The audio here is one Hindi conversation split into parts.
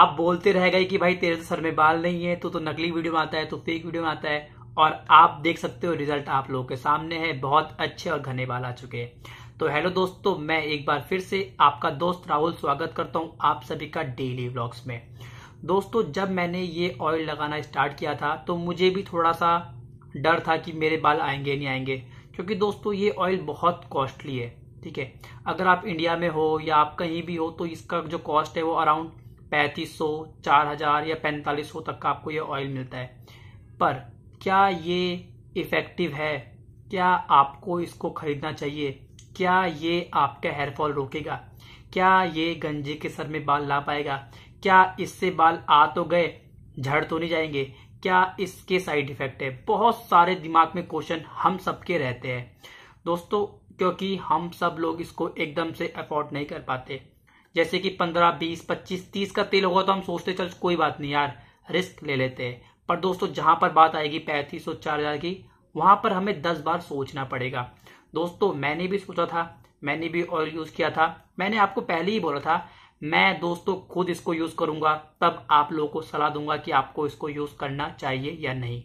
आप बोलते रह गए कि भाई तेरे तो सर में बाल नहीं है तो तो नकली वीडियो में आता है तो फेक वीडियो में आता है और आप देख सकते हो रिजल्ट आप लोगों के सामने है बहुत अच्छे और घने बाल आ चुके हैं तो हेलो दोस्तों मैं एक बार फिर से आपका दोस्त राहुल स्वागत करता हूँ आप सभी का डेली ब्लॉग्स में दोस्तों जब मैंने ये ऑयल लगाना स्टार्ट किया था तो मुझे भी थोड़ा सा डर था कि मेरे बाल आएंगे नहीं आएंगे क्योंकि दोस्तों ये ऑयल बहुत कॉस्टली है ठीक है अगर आप इंडिया में हो या आप कहीं भी हो तो इसका जो कॉस्ट है वो अराउंड पैंतीस सौ चार हजार या पैंतालीस सौ तक का आपको ये ऑयल मिलता है पर क्या ये इफेक्टिव है क्या आपको इसको खरीदना चाहिए क्या ये आपका हेयरफॉल रोकेगा क्या ये गंजे के सर में बाल ला पाएगा क्या इससे बाल आ तो गए झड़ तो नहीं जाएंगे क्या इसके साइड इफेक्ट है बहुत सारे दिमाग में क्वेश्चन हम सबके रहते हैं दोस्तों क्योंकि हम सब लोग इसको एकदम से अफोर्ड नहीं कर पाते जैसे कि पंद्रह बीस पच्चीस तीस का तेल होगा तो हम सोचते चल कोई बात नहीं यार रिस्क ले लेते हैं पर दोस्तों जहां पर बात आएगी पैंतीस सौ चार हजार की वहां पर हमें दस बार सोचना पड़ेगा दोस्तों मैंने भी सोचा था मैंने भी ऑयल यूज किया था मैंने आपको पहले ही बोला था मैं दोस्तों खुद इसको यूज करूंगा तब आप लोगों को सलाह दूंगा कि आपको इसको यूज करना चाहिए या नहीं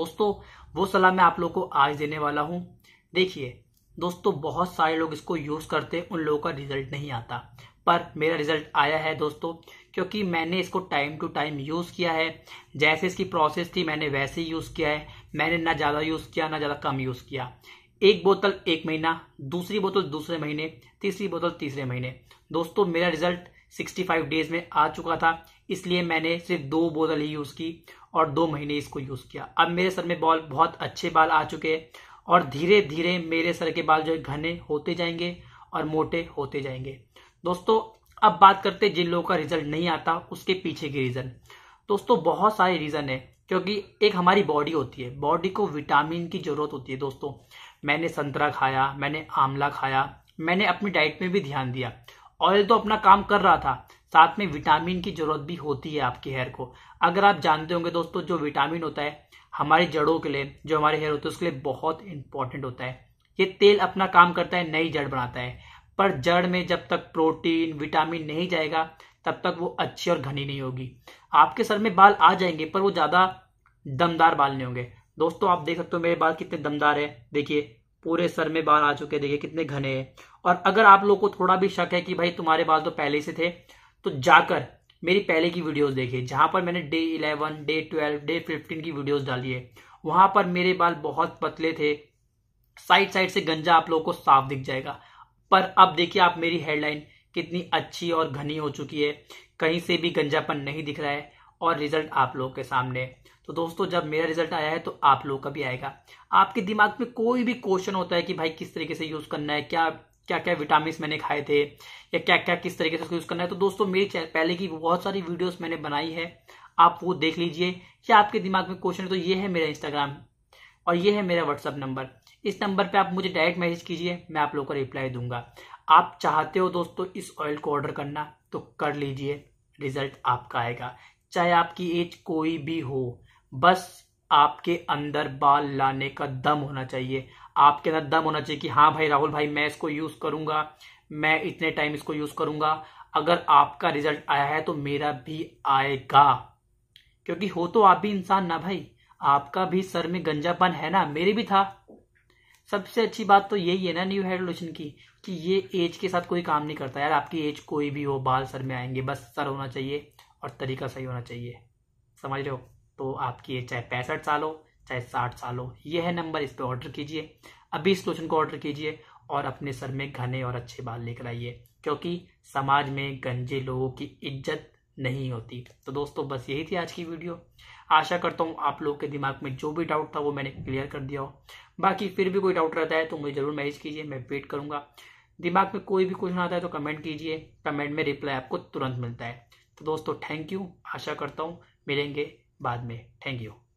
दोस्तों वो सलाह मैं आप लोग को आज देने वाला हूं देखिए दोस्तों बहुत सारे लोग इसको यूज़ करते उन लोगों का रिजल्ट नहीं आता पर मेरा रिजल्ट आया है दोस्तों क्योंकि मैंने इसको टाइम टू टाइम यूज़ किया है जैसे इसकी प्रोसेस थी मैंने वैसे ही यूज़ किया है मैंने ना ज़्यादा यूज़ किया ना ज़्यादा कम यूज़ किया एक बोतल एक महीना दूसरी बोतल दूसरे महीने तीसरी बोतल तीसरे महीने दोस्तों मेरा रिजल्ट 65 डेज में आ चुका था इसलिए मैंने सिर्फ दो बोतल ही यूज़ की और दो महीने इसको यूज़ किया अब मेरे सर में बॉल बहुत अच्छे बाल आ चुके हैं और धीरे धीरे मेरे सर के बाल जो है घने होते जाएंगे और मोटे होते जाएंगे दोस्तों अब बात करते जिन लोगों का रिजल्ट नहीं आता उसके पीछे के रीज़न दोस्तों बहुत सारे रीज़न है क्योंकि एक हमारी बॉडी होती है बॉडी को विटामिन की ज़रूरत होती है दोस्तों मैंने संतरा खाया मैंने आंवला खाया मैंने अपनी डाइट में भी ध्यान दिया ऑयल तो अपना काम कर रहा था साथ में विटामिन की जरूरत भी होती है आपके हेयर को अगर आप जानते होंगे दोस्तों जो विटामिन होता है हमारी जड़ों के लिए जो हमारे हेयर होते हैं उसके लिए बहुत इंपॉर्टेंट होता है ये तेल अपना काम करता है नई जड़ बनाता है पर जड़ में जब तक प्रोटीन विटामिन नहीं जाएगा तब तक वो अच्छी और घनी नहीं होगी आपके सर में बाल आ जाएंगे पर वो ज़्यादा दमदार बाल नहीं होंगे दोस्तों आप देख सकते हो मेरे बाल कितने दमदार है देखिए पूरे सर में बाल आ चुके हैं देखिए कितने घने हैं और अगर आप लोग को थोड़ा भी शक है कि भाई तुम्हारे बाल तो पहले से थे तो जाकर मेरी पहले की वीडियोस देखिए जहां पर मैंने day eleven day twelve day fifteen की वीडियोस डाली है वहां पर मेरे बाल बहुत पतले थे साइड साइड से गंजा आप लोगों को साफ दिख जाएगा पर अब देखिए आप मेरी हेडलाइन कितनी अच्छी और घनी हो चुकी है कहीं से भी गंजापन नहीं दिख रहा है और रिजल्ट आप लोगों के सामने तो दोस्तों जब मेरा रिजल्ट आया है तो आप लोगों का भी आएगा आपके दिमाग में कोई भी क्वेश्चन होता है कि भाई किस तरीके से यूज करना है क्या क्या क्या विटामिन मैंने खाए थे या क्या क्या किस तरीके से यूज करना है तो दोस्तों मेरी पहले की बहुत सारी वीडियोस मैंने बनाई है आप वो देख लीजिए या आपके दिमाग में क्वेश्चन है तो ये है मेरा इंस्टाग्राम और ये है मेरा व्हाट्सअप नंबर इस नंबर पर आप मुझे डायरेक्ट मैसेज कीजिए मैं आप लोगों को रिप्लाई दूंगा आप चाहते हो दोस्तों इस ऑयल को ऑर्डर करना तो कर लीजिए रिजल्ट आपका आएगा चाहे आपकी एज कोई भी हो बस आपके अंदर बाल लाने का दम होना चाहिए आपके अंदर दम होना चाहिए कि हाँ भाई राहुल भाई मैं इसको यूज करूंगा मैं इतने टाइम इसको यूज करूंगा अगर आपका रिजल्ट आया है तो मेरा भी आएगा क्योंकि हो तो आप भी इंसान ना भाई आपका भी सर में गंजापन है ना मेरे भी था सबसे अच्छी बात तो यही है ना न्यू हेयर लोशन की कि ये एज के साथ कोई काम नहीं करता यार आपकी एज कोई भी हो बाल सर में आएंगे बस सर होना चाहिए और तरीका सही होना चाहिए समझ रहे हो तो आपकी एज चाहे पैंसठ साल हो चाहे साठ साल हो यह है नंबर इस पर ऑर्डर कीजिए अभी इस लोशन को ऑर्डर कीजिए और अपने सर में घने और अच्छे बाल लेकर आइए क्योंकि समाज में गंजे लोगों की इज्जत नहीं होती तो दोस्तों बस यही थी आज की वीडियो आशा करता हूँ आप लोगों के दिमाग में जो भी डाउट था वो मैंने क्लियर कर दिया हो बाकी फिर भी कोई डाउट रहता है तो मुझे ज़रूर मैसेज कीजिए मैं वेट करूंगा दिमाग में कोई भी क्वेश्चन आता है तो कमेंट कीजिए कमेंट में रिप्लाई आपको तुरंत मिलता है तो दोस्तों थैंक यू आशा करता हूँ मिलेंगे बाद में थैंक यू